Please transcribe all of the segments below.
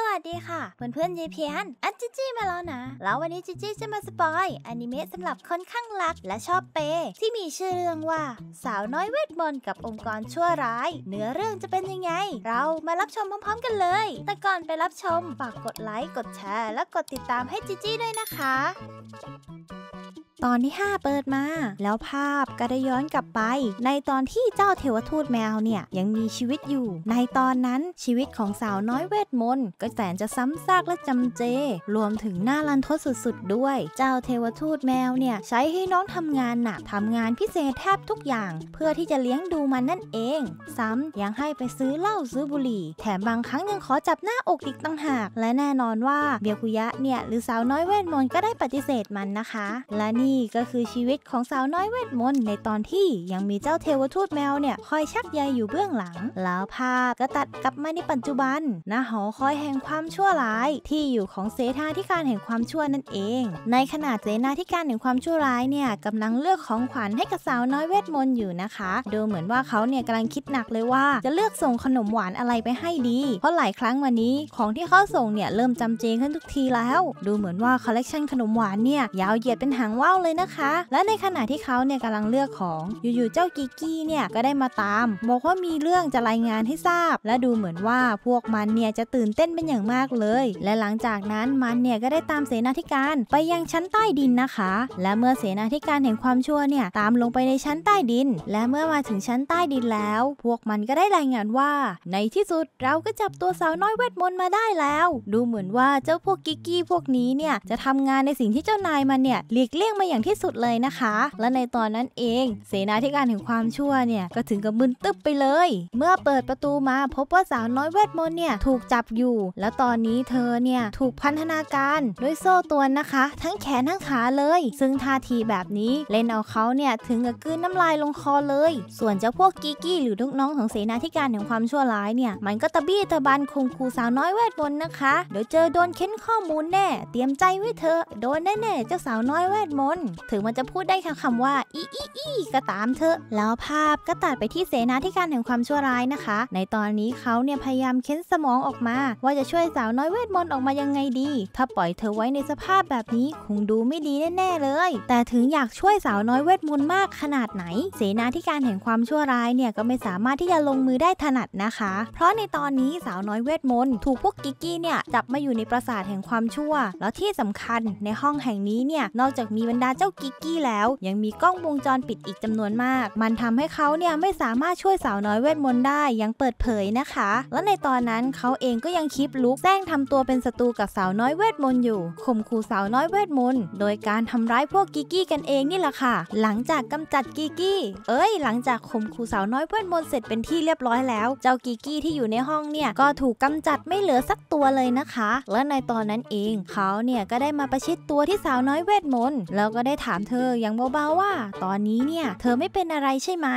สวัสดีค่ะเพื่อนเพื่อนยีเพียนอันจิจี้มาแล้วนะแล้ววันนี้จิจี้จะมาสปอยอนิเมะสำหรับคนข้างรักและชอบเปที่มีชื่อเรื่องว่าสาวน้อยเวทมนต์กับองค์กรชั่วร้ายเนื้อเรื่องจะเป็นยังไง เรามารับชมพร้อมๆ กันเลย แต่ก่อนไปรับชมฝากกดไลค์กดแชร์ และกดติดตามให้จิจี้ด้วยนะคะตอนที่ 5 เปิดมา แล้วภาพก็ได้ย้อนกลับไป ในตอนที่เจ้าเทวทูตแมวเนี่ยยังมีชีวิตอยู่ ในตอนนั้นชีวิตของสาวน้อยเวทมนต์ก็แสนจะซ้ำซากและจำเจ รวมถึงหน้ารันทดสุด ๆด้วยเจ้าเทวทูตแมวเนี่ยใช้ให้น้องทำงานหนักทำงานพิเศษแทบทุกอย่างเพื่อที่จะเลี้ยงดูมันนั่นเอง ซ้ำยังให้ไปซื้อเหล้าซื้อบุหรี่ แถมบางครั้งยังขอจับหน้าอกอีกต่างหากและแน่นอนว่าเบียคุยะเนี่ยหรือสาวน้อยเวทมนต์ก็ได้ปฏิเสธมันนะคะ และนี่นี่ก็คือชีวิตของสาวน้อยเวทมนต์ในตอนที่ยังมีเจ้าเทวทูตแมวเนี่ยคอยชักใยอยู่เบื้องหลัง แล้วภาพก็ตัดกลับมาในปัจจุบันณหอคอยแห่งความชั่วร้ายที่อยู่ของเสนาธิการแห่งความชั่วนั่นเอง ในขณะเสนาธิการแห่งความชั่วร้ายเนี่ยกำลังเลือกของขวัญให้กับสาวน้อยเวทมนต์อยู่นะคะดูเหมือนว่าเขาเนี่ยกำลังคิดหนักเลยว่าจะเลือกส่งขนมหวานอะไรไปให้ดี เพราะหลายครั้งวันนี้ของที่เขาส่งเนี่ยเริ่มจำเจขึ้นทุกทีแล้ว ดูเหมือนว่าคอลเลกชันขนมหวานเนี่ยยาวเหยียดเป็นหางว่าวาเลยนะคะ และในขณะที่เขาเนี่ยกำลังเลือกของ อยู่ๆ เจ้ากิกกี้เนี่ยก็ได้มาตามบอกว่ามีเรื่องจะรายงานให้ทราบ และดูเหมือนว่าพวกมันเนี่ยจะตื่นเต้นเป็นอย่างมากเลย และหลังจากนั้นมันเนี่ยก็ได้ตามเสนาธิการไปยังชั้นใต้ดินนะคะ และเมื่อเสนาธิการเห็นความชั่วเนี่ยตามลงไปในชั้นใต้ดิน และเมื่อมาถึงชั้นใต้ดินแล้ว พวกมันก็ได้รายงานว่า ในที่สุดเราก็จับตัวสาวน้อยเวทมนต์มาได้แล้ว ดูเหมือนว่าเจ้าพวกกิกกี้พวกนี้เนี่ยจะทำงานในสิ่งที่เจ้านายมันเนี่ยหลีกเลี่ยงมาอย่างที่สุดเลยนะคะ และในตอนนั้นเอง เสนาธิการแห่งความชั่วเนี่ยก็ถึงกับมึนตึ๊บไปเลย เมื่อเปิดประตูมาพบว่าสาวน้อยเวทมนต์เนี่ยถูกจับอยู่ และตอนนี้เธอเนี่ยถูกพันธนาการด้วยโซ่ตัวนะคะ ทั้งแขนทั้งขาเลย ซึ่งท่าทีแบบนี้ เล่นเอาเขาเนี่ยถึงกับกืนน้ำลายลงคอเลย ส่วนเจ้าพวกกีกี้หรือลูกน้องของเสนาธิการแห่งความชั่วร้ายเนี่ยมันก็ตะบี้ตะบันคงคูสาวน้อยเวทมนต์นะคะเดี๋ยวเจอโดนเค้นข้อมูลแน่ เตรียมใจไว้เธอโดนแน่ๆเจ้าสาวน้อยเวทมนต์ถึงมันจะพูดได้แค่คำว่าอีอีอีก็ตามเถอะ แล้วภาพก็ตัดไปที่เสนาธิการแห่งความชั่วร้ายนะคะ ในตอนนี้เขาเนี่ยพยายามเค้นสมองออกมาว่าจะช่วยสาวน้อยเวทมนต์ออกมายังไงดี ถ้าปล่อยเธอไว้ในสภาพแบบนี้คงดูไม่ดีแน่ๆเลย แต่ถึงอยากช่วยสาวน้อยเวทมนต์มากขนาดไหน เสนาธิการแห่งความชั่วร้ายเนี่ยก็ไม่สามารถที่จะลงมือได้ถนัดนะคะ เพราะในตอนนี้สาวน้อยเวทมนต์ถูกพวกกิกกี้เนี่ยจับมาอยู่ในปราสาทแห่งความชั่ว แล้วที่สำคัญในห้องแห่งนี้เนี่ยนอกจากมีบรรดาาเจ้ากิกกี้แล้วยังมีกล้องวงจรปิดอีกจำนวนมาก มันทำให้เขาเนี่ยไม่สามารถช่วยสาวน้อยเวทมนต์ได้ยังเปิดเผยนะคะ และในตอนนั้นเขาเองก็ยังคลิปลุกแซงทำตัวเป็นศัตรูกับสาวน้อยเวทมนต์อยู่ข่มขู่สาวน้อยเวทมนต์โดยการทำร้ายพวกกิกกี้กันเองนี่แหละค่ะหลังจากกำจัดกิกกี้เอ้ย หลังจากข่มขู่สาวน้อยเวทมนต์เสร็จเป็นที่เรียบร้อยแล้วเจ้ากิกกี้ที่อยู่ในห้องเนี่ยก็ถูกกำจัดไม่เหลือสักตัวเลยนะคะและในตอนนั้นเองเขาเนี่ยก็ได้มาประชิดตัวที่สาวน้อยเวทมนต์แล้วก็ได้ถามเธออย่างเบาๆว่า ตอนนี้เนี่ยเธอไม่เป็นอะไรใช่ไหม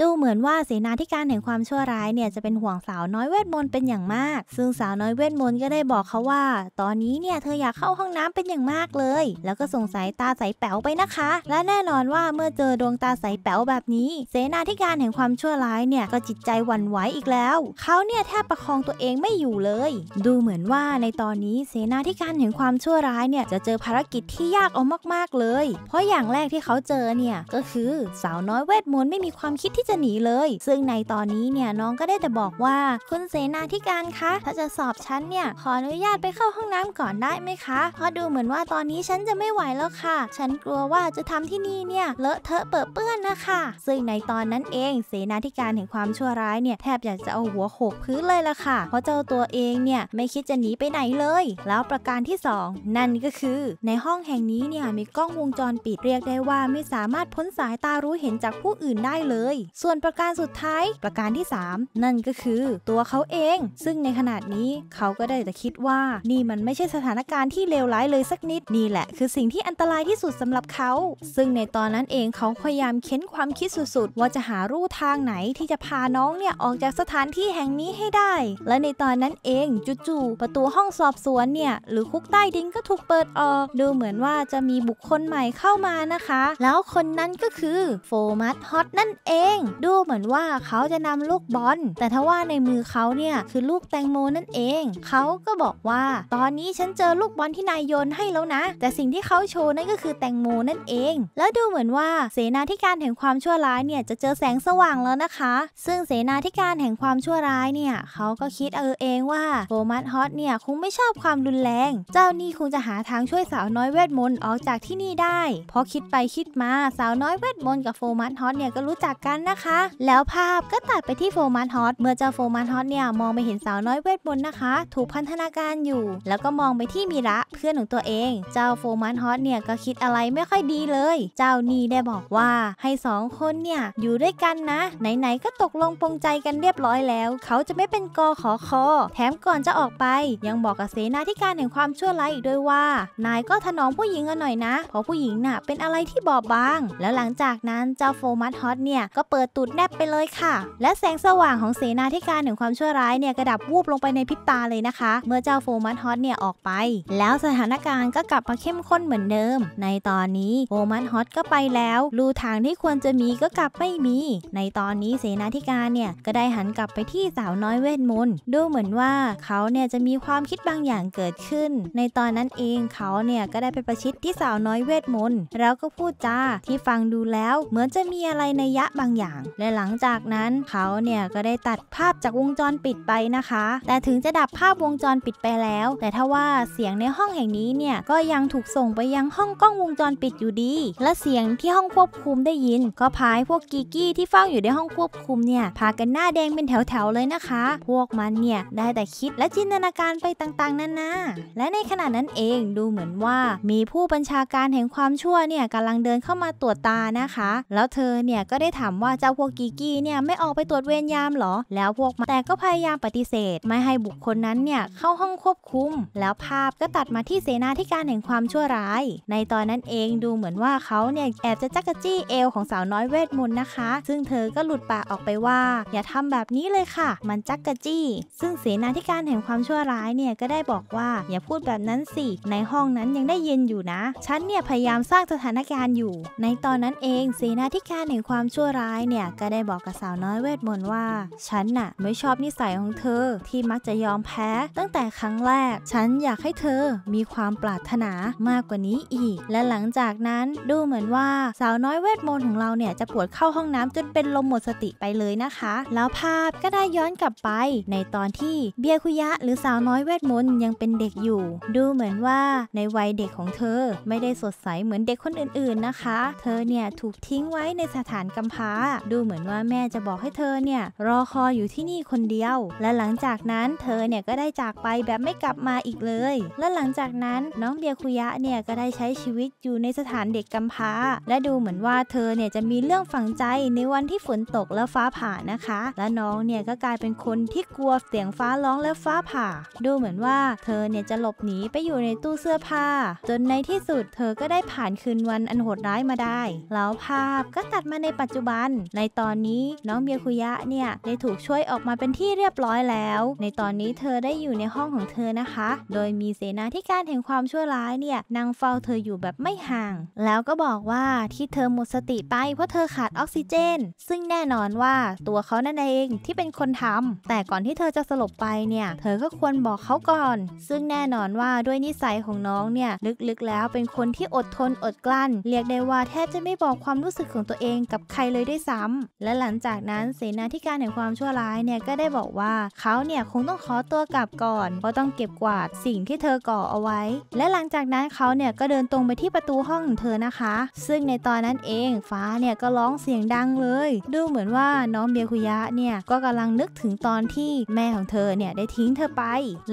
ดูเหมือนว่าเสนาธิการแห่งความชั่วร้ายเนี่ยจะเป็นห่วงสาวน้อยเวทมนต์เป็นอย่างมาก ซึ่งสาวน้อยเวทมนต์ก็ได้บอกเขาว่า ตอนนี้เนี่ยเธออยากเข้าห้องน้ำเป็นอย่างมากเลย แล้วก็ส่งสายตาใสแป๋วไปนะคะ และแน่นอนว่าเมื่อเจอดวงตาใสแป๋วแบบนี้ เสนาธิการแห่งความชั่วร้ายเนี่ยก็จิตใจหวั่นไหวอีกแล้ว เขาเนี่ยแทบประคองตัวเองไม่อยู่เลย ดูเหมือนว่าในตอนนี้เสนาธิการแห่งความชั่วร้ายเนี่ยจะเจอภารกิจที่ยากเอามากๆเลยเพราะอย่างแรกที่เขาเจอเนี่ยก็คือสาวน้อยเวทมนต์ไม่มีความคิดที่จะหนีเลย ซึ่งในตอนนี้เนี่ยน้องก็ได้แต่บอกว่าคุณเสนาธิการคะถ้าจะสอบฉันเนี่ยขออนุญาตไปเข้าห้องน้ำก่อนได้ไหมคะเพราะดูเหมือนว่าตอนนี้ฉันจะไม่ไหวแล้วค่ะฉันกลัวว่าจะทำที่นี่เนี่ยเลอะเทอะเปื้อเปื้อนนะคะซึ่งในตอนนั้นเองเสนาธิการเห็นความชั่วร้ายเนี่ยแทบอยากจะเอาหัวโขกพื้นเลยละค่ะเพราะเจ้าตัวเองเนี่ยไม่คิดจะหนีไปไหนเลย แล้วประการที่2นั่นก็คือในห้องแห่งนี้เนี่ยมีกล้องวงจรปิดเรียกได้ว่าไม่สามารถพ้นสายตารู้เห็นจากผู้อื่นได้เลย ส่วนประการสุดท้ายประการที่3นั่นก็คือตัวเขาเอง ซึ่งในขณะนี้เขาก็ได้แต่คิดว่านี่มันไม่ใช่สถานการณ์ที่เลวร้ายเลยสักนิดนี่แหละ คือสิ่งที่อันตรายที่สุดสำหรับเขาซึ่งในตอนนั้นเองเขาพยายามเค้นความคิดสุดๆ ว่าจะหารูทางไหนที่จะพาน้องเนี่ยออกจากสถานที่แห่งนี้ให้ได้ และในตอนนั้นเองจู่ๆประตูห้องสอบสวนเนี่ยหรือคุกใต้ดินก็ถูกเปิดออก ดูเหมือนว่าจะมีบุคคลใหม่ม่เข้ามานะคะ แล้วคนนั้นก็คือโฟมัสฮอตนั่นเอง ดูเหมือนว่าเขาจะนำลูกบอลแต่ทว่าในมือเขาเนี่ยคือลูกแตงโมนั่นเอง เขาก็บอกว่าตอนนี้ฉันเจอลูกบอลที่นายโยนให้แล้วนะ แต่สิ่งที่เขาโชว์นั่นก็คือแตงโมนั่นเอง แล้วดูเหมือนว่าเสนาธิการแห่งความชั่วร้ายเนี่ยจะเจอแสงสว่างแล้วนะคะ ซึ่งเสนาธิการแห่งความชั่วร้ายเนี่ยเขาก็คิดเออเองว่าโฟมัสฮอตเนี่ยคงไม่ชอบความรุนแรง เจ้านี่คงจะหาทางช่วยสาวน้อยเวทมนต์ออกจากที่นี่ได้ได้พอคิดไปคิดมาสาวน้อยเวทมนต์กับโฟมัสฮอตเนี่ยก็รู้จักกันนะคะแล้วภาพก็ตัดไปที่โฟมัสฮอตเมื่อเจ้าโฟมัสฮอตเนี่ยมองไปเห็นสาวน้อยเวทมนต์นะคะถูกพันธนาการอยู่ แล้วก็มองไปที่มิระเพื่อนของตัวเองเจ้าโฟมัสฮอตเนี่ยก็คิดอะไรไม่ค่อยดีเลยเจ้านี่ได้บอกว่าให้สองคนเนี่ยอยู่ด้วยกันนะไหนๆก็ตกลงปรงใจกันเรียบร้อยแล้ว เขาจะไม่เป็นกอขอคอแถมก่อนจะออกไปยังบอกกับเสนาธิการแห่งความชั่วร้ายอีกด้วยว่านายก็ถนอมผู้หญิงกันหน่อยนะเพราะผู้หญิงน่ะเป็นอะไรที่บอบบาง แล้วหลังจากนั้นเจ้าโฟมัสฮอตเนี่ยก็เปิดตูดแนบไปเลยค่ะ และแสงสว่างของเสนาธิการถึงความชั่วร้ายเนี่ยกระดับวูบลงไปในพิบตาเลยนะคะ เมื่อเจ้าโฟมัสฮอตเนี่ยออกไป แล้วสถานการณ์ก็กลับมาเข้มข้นเหมือนเดิม ในตอนนี้โฟมัสฮอตก็ไปแล้ว รูทางที่ควรจะมีก็กลับไม่มี ในตอนนี้เสนาธิการเนี่ยก็ได้หันกลับไปที่สาวน้อยเวทมนต์ดูเหมือนว่าเขาเนี่ยจะมีความคิดบางอย่างเกิดขึ้น ในตอนนั้นเองเขาเนี่ยก็ได้ไปประชิดที่สาวน้อยเวทมนต์แล้วก็พูดจาที่ฟังดูแล้วเหมือนจะมีอะไรในยะบางอย่าง และหลังจากนั้น เขาเนี่ยก็ได้ตัดภาพจากวงจรปิดไปนะคะ แต่ถึงจะดับภาพวงจรปิดไปแล้ว แต่ถ้าว่าเสียงในห้องแห่งนี้เนี่ยก็ยังถูกส่งไปยังห้องกล้องวงจรปิดอยู่ดี และเสียงที่ห้องควบคุมได้ยิน ก็พายพวกกีกี้ที่เฝ้าอยู่ในห้องควบคุมเนี่ยพากันหน้าแดงเป็นแถวๆเลยนะคะ พวกมันเนี่ยได้แต่คิดและจินตนาการไปต่างๆนานาและในขณะนั้นเองดูเหมือนว่ามีผู้บัญชาการแห่งความชั่วเนี่ยกำลังเดินเข้ามาตรวจตานะคะ แล้วเธอเนี่ยก็ได้ถามว่าเจ้าพวกกีกี้เนี่ยไม่ออกไปตรวจเวรยามหรอ แล้วพวกมันแต่ก็พยายามปฏิเสธไม่ให้บุคคลนั้นเนี่ยเข้าห้องควบคุมแล้วภาพก็ตัดมาที่เสนาธิการแห่งความชั่วร้าย ในตอนนั้นเองดูเหมือนว่าเขาเนี่ยแอบจะจักกจี้เอวของสาวน้อยเวทมนต์นะคะ ซึ่งเธอก็หลุดปากออกไปว่าอย่า ทำแบบนี้เลยค่ะ มันจักกจี้ ซึ่งเสนาธิการแห่งความชั่วร้ายเนี่ยก็ได้บอกว่าอย่าพูดแบบนั้นสิ ในห้องนั้นยังได้เย็นอยู่นะฉันเนี่ยพยายามายามสร้างสถานการณ์อยู่ ในตอนนั้นเองเสนาธิการแห่งความชั่วร้ายเนี่ยก็ได้บอกกับสาวน้อยเวทมนต์ว่าฉันน่ะ ไม่ชอบนิสัยของเธอที่มักจะยอมแพ้ตั้งแต่ครั้งแรก ฉันอยากให้เธอมีความปรารถนามากกว่านี้อีก และหลังจากนั้นดูเหมือนว่าสาวน้อยเวทมนต์ของเราเนี่ยจะปวดเข้าห้องน้ำจนเป็นลมหมดสติไปเลยนะคะ แล้วภาพก็ได้ย้อนกลับไปในตอนที่เบียคุยะหรือสาวน้อยเวทมนต์ยังเป็นเด็กอยู่ ดูเหมือนว่าในวัยเด็กของเธอไม่ได้สดใสเหมือนเด็กคนอื่นๆนะคะ เธอเนี่ย ถูกทิ้งไว้ในสถานกำพร้าดูเหมือนว่าแม่จะบอกให้เธอเนี่ย รอคอยอยู่ที่นี่คนเดียว และหลังจากนั้นเธอเนี่ย ก็ได้จากไปแบบไม่กลับมาอีกเลย และหลังจากนั้นน้องเบียคุยะเนี่ย ก็ได้ใช้ชีวิตอยู่ในสถานเด็กกำพร้าและดูเหมือนว่าเธอเนี่ยจะมีเรื่องฝังใจในวันที่ฝนตกและฟ้าผ่านะคะ และน้องเนี่ยก็กลายเป็นคนที่กลัวเสียงฟ้าร้องและฟ้าผ่า ดูเหมือนว่าเธอเนี่ยจะหลบหนีไปอยู่ในตู้เสื้อผ้า จนในที่สุดเธอก็ได้ผ่านคืนวันอันโหดร้ายมาได้ แล้วภาพก็ตัดมาในปัจจุบัน ในตอนนี้น้องเมียคุยะเนี่ยได้ถูกช่วยออกมาเป็นที่เรียบร้อยแล้ว ในตอนนี้เธอได้อยู่ในห้องของเธอนะคะ โดยมีเสนาธิการแห่งความชั่วร้ายเนี่ยนั่งเฝ้าเธออยู่แบบไม่ห่าง แล้วก็บอกว่าที่เธอหมดสติไปเพราะเธอขาดออกซิเจน ซึ่งแน่นอนว่าตัวเขานั่นเองที่เป็นคนทำ แต่ก่อนที่เธอจะสลบไปเนี่ยเธอก็ควรบอกเขาก่อน ซึ่งแน่นอนว่าด้วยนิสัยของน้องเนี่ยลึกๆแล้วเป็นคนที่อดททนอดกลั้น เรียกได้ว่าแทบจะไม่บอกความรู้สึกของตัวเองกับใครเลยด้วยซ้ำ และหลังจากนั้นเสนาธิการแห่งความชั่วร้ายเนี่ยก็ได้บอกว่าเขาเนี่ยคงต้องขอตัวกลับก่อนเพราะต้องเก็บกวาดสิ่งที่เธอก่อเอาไว้ และหลังจากนั้นเขาเนี่ยก็เดินตรงไปที่ประตูห้องของเธอนะคะ ซึ่งในตอนนั้นเองฟ้าเนี่ยก็ร้องเสียงดังเลย ดูเหมือนว่าน้องเบียคุยะเนี่ยก็กำลังนึกถึงตอนที่แม่ของเธอเนี่ยได้ทิ้งเธอไป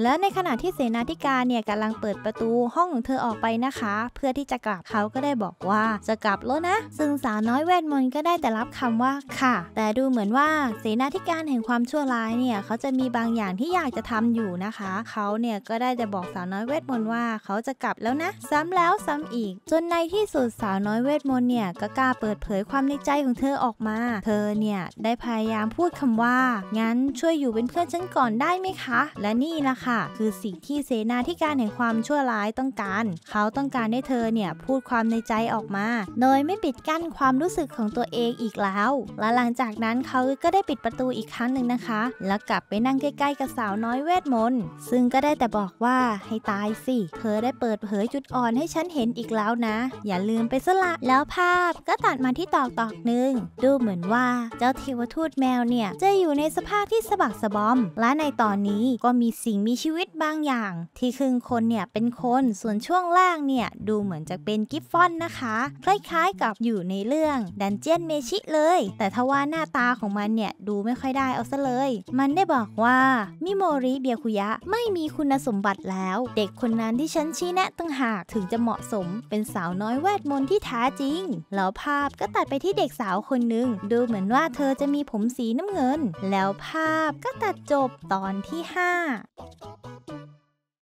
และในขณะที่เสนาธิการเนี่ยกำลังเปิดประตูห้องของเธอออกไปนะคะ เพื่อที่จะกลับเขาก็ได้บอกว่าจะกลับแล้วนะซึ่งสาวน้อยเวทมนต์ก็ได้แต่รับคำว่าค่ะ แต่ดูเหมือนว่าเสนาธิการแห่งความชั่วร้ายเนี่ยเขาจะมีบางอย่างที่อยากจะทำอยู่นะคะ เขาเนี่ยก็ได้จะบอกสาวน้อยเวทมนต์ว่าเขาจะกลับแล้วนะ ซ้ำแล้วซ้ำอีก จนในที่สุดสาวน้อยเวทมนต์เนี่ยก็กล้าเปิดเผยความในใจของเธอออกมา เธอเนี่ยได้พยายามพูดคำว่า งั้นช่วยอยู่เป็นเพื่อนฉันก่อนได้ไหมคะ และนี่ละค่ะคือสิ่งที่เสนาธิการแห่งความชั่วร้ายต้องการเขาต้องการให้เธอเนี่ยพูดความในใจออกมาโดยไม่ปิดกั้นความรู้สึกของตัวเองอีกแล้ว และหลังจากนั้นเขาก็ได้ปิดประตูอีกครั้งหนึ่งนะคะ แล้วกลับไปนั่งใกล้ๆกับสาวน้อยเวทมนต์ซึ่งก็ได้แต่บอกว่าให้ตายสิเธอได้เปิดเผยจุดอ่อนให้ฉันเห็นอีกแล้วนะ อย่าลืมไปสละแล้วภาพก็ตัดมาที่ตอกตอกหนึ่งดูเหมือนว่าเจ้าเทวทูตแมวเนี่ยจะอยู่ในสภาพที่สะบักสะบอม และในตอนนี้ก็มีสิ่งมีชีวิตบางอย่าง ที่ครึ่งคนเนี่ยเป็นคนส่วนช่วงล่างเนี่ยดูเหมือนจะเป็นกิฟฟอนนะคะ คล้าย ๆ กับอยู่ในเรื่องดันเจียนเมชิเลย แต่ทว่าหน้าตาของมันเนี่ยดูไม่ค่อยได้เอาซะเลยมันได้บอกว่า มิโมริเบียคุยะไม่มีคุณสมบัติแล้วเด็กคนนั้นที่ฉันชี้แนะตั้งหาก ถึงจะเหมาะสมเป็นสาวน้อยแวดมนที่แท้จริง แล้วภาพก็ตัดไปที่เด็กสาวคนหนึ่งดูเหมือนว่าเธอจะมีผมสีน้ำเงิน แล้วภาพก็ตัดจบตอนที่ 5